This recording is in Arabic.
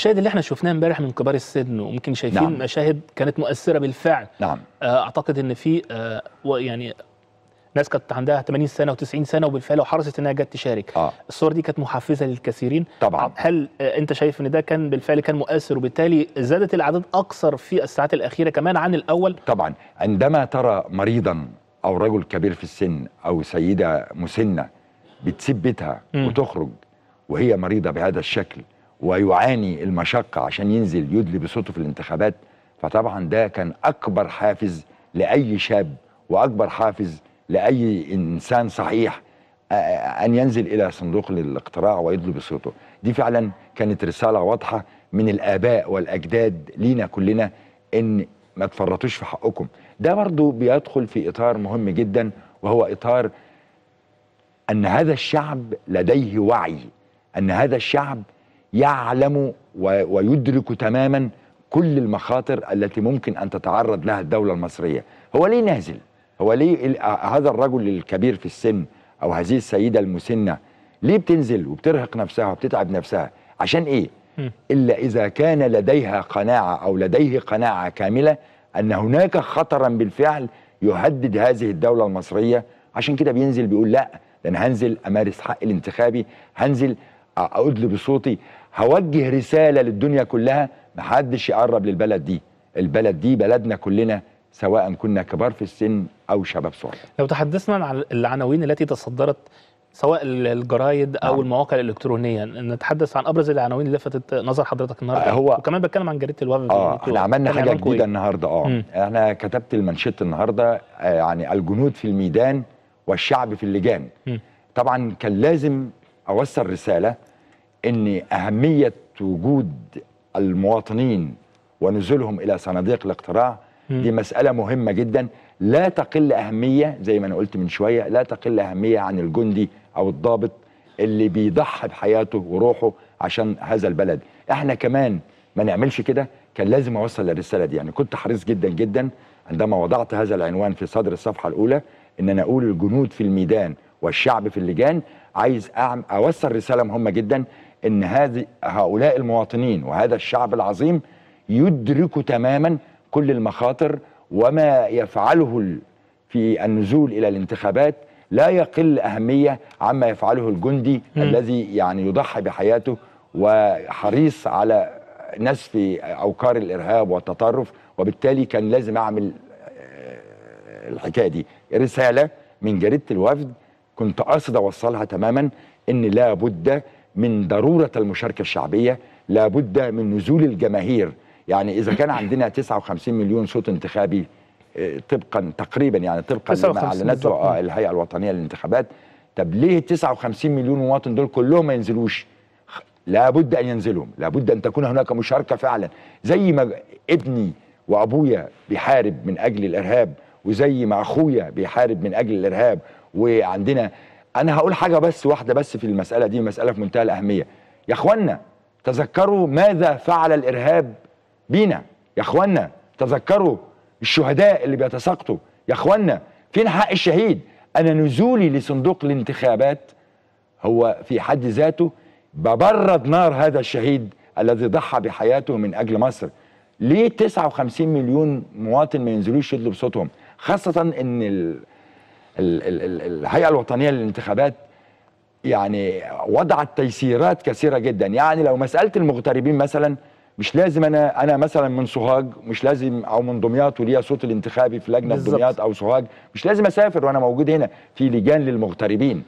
المشاهد اللي احنا شفناه امبارح من كبار السن وممكن شايفين نعم. مشاهد كانت مؤثره بالفعل نعم آه، اعتقد ان في آه، يعني ناس كانت عندها 80 سنه و90 سنه وبالفعل وحرصت انها جت تشارك آه. الصور دي كانت محفزه للكثيرين طبعا هل آه، انت شايف ان ده كان بالفعل كان مؤثر وبالتالي زادت الاعداد اكثر في الساعات الاخيره كمان عن الاول طبعا عندما ترى مريضا او رجل كبير في السن او سيده مسنه بتسيب بيتها وتخرج وهي مريضه بهذا الشكل ويعاني المشقة عشان ينزل يدلي بصوته في الانتخابات فطبعا ده كان أكبر حافز لأي شاب وأكبر حافز لأي إنسان صحيح آه، آه، أن ينزل إلى صندوق الاقتراع ويدلي بصوته دي فعلا كانت رسالة واضحة من الآباء والأجداد لينا كلنا إن ما تفرطوش في حقكم ده برضو بيدخل في إطار مهم جدا وهو إطار أن هذا الشعب لديه وعي أن هذا الشعب يعلم ويدرك تماما كل المخاطر التي ممكن أن تتعرض لها الدولة المصرية هو ليه نازل هو ليه آه، هذا الرجل الكبير في السن أو هذه السيدة المسنة ليه بتنزل وبترهق نفسها وبتتعب نفسها عشان إيه إلا إذا كان لديها قناعة أو لديه قناعة كاملة أن هناك خطرا بالفعل يهدد هذه الدولة المصرية عشان كده بينزل بيقول لا ده أنا هنزل أمارس حقي الانتخابي هنزل أدلي بصوتي هوجه رساله للدنيا كلها محدش يقرب للبلد دي البلد دي بلدنا كلنا سواء كنا كبار في السن او شباب صغار لو تحدثنا عن العناوين التي تصدرت سواء الجرايد او نعم. المواقع الالكترونيه نتحدث عن ابرز العناوين اللي لفتت نظر حضرتك النهارده هو وكمان بتكلم عن جريده الوفد اه احنا عملنا حاجه جديده النهارده اه انا كتبت المنشط النهارده آه، يعني الجنود في الميدان والشعب في اللجان م. طبعا كان لازم اوصل رساله ان اهميه وجود المواطنين ونزولهم الى صناديق الاقتراع دي مساله مهمه جدا لا تقل اهميه زي ما انا قلت من شويه لا تقل اهميه عن الجندي او الضابط اللي بيضحي بحياته وروحه عشان هذا البلد احنا كمان ما نعملش كده كان لازم اوصل الرساله دي يعني كنت حريص جدا جدا عندما وضعت هذا العنوان في صدر الصفحه الاولى ان انا اقول الجنود في الميدان والشعب في اللجان عايز اوصل رساله مهمه جدا ان هذه هؤلاء المواطنين وهذا الشعب العظيم يدرك تماما كل المخاطر وما يفعله في النزول الى الانتخابات لا يقل اهميه عما يفعله الجندي م. الذي يعني يضحي بحياته وحريص على نسف اوكار الارهاب والتطرف وبالتالي كان لازم اعمل آه، الحكايه دي رساله من جريده الوفد كنت قاصد اوصلها تماما ان لابد من ضروره المشاركه الشعبيه لابد من نزول الجماهير يعني اذا كان عندنا 59 مليون صوت انتخابي آه، طبقا تقريبا يعني طبقا لما اعلنته آه، الهيئه الوطنيه للانتخابات طب ليه 59 مليون مواطن دول كلهم ما ينزلوش لابد ان ينزلوا لابد ان تكون هناك مشاركه فعلا زي ما ابني وابويا بيحارب من اجل الارهاب وزي ما اخويا بيحارب من اجل الارهاب وعندنا انا هقول حاجه بس واحده بس في المساله دي مساله في منتهى الاهميه يا اخوانا تذكروا ماذا فعل الارهاب بينا يا اخوانا تذكروا الشهداء اللي بيتساقطوا يا اخوانا فين حق الشهيد انا نزولي لصندوق الانتخابات هو في حد ذاته ببرد نار هذا الشهيد الذي ضحى بحياته من اجل مصر ليه 59 مليون مواطن ما ينزلوش يدلوا بصوتهم خاصه ان الهيئه الوطنيه للانتخابات يعني وضعت تيسيرات كثيره جدا يعني لو مساله المغتربين مثلا مش لازم انا انا مثلا من سوهاج مش لازم او من دمياط وليا صوت الانتخابي في لجنه دمياط او سوهاج مش لازم اسافر وانا موجود هنا في لجان للمغتربين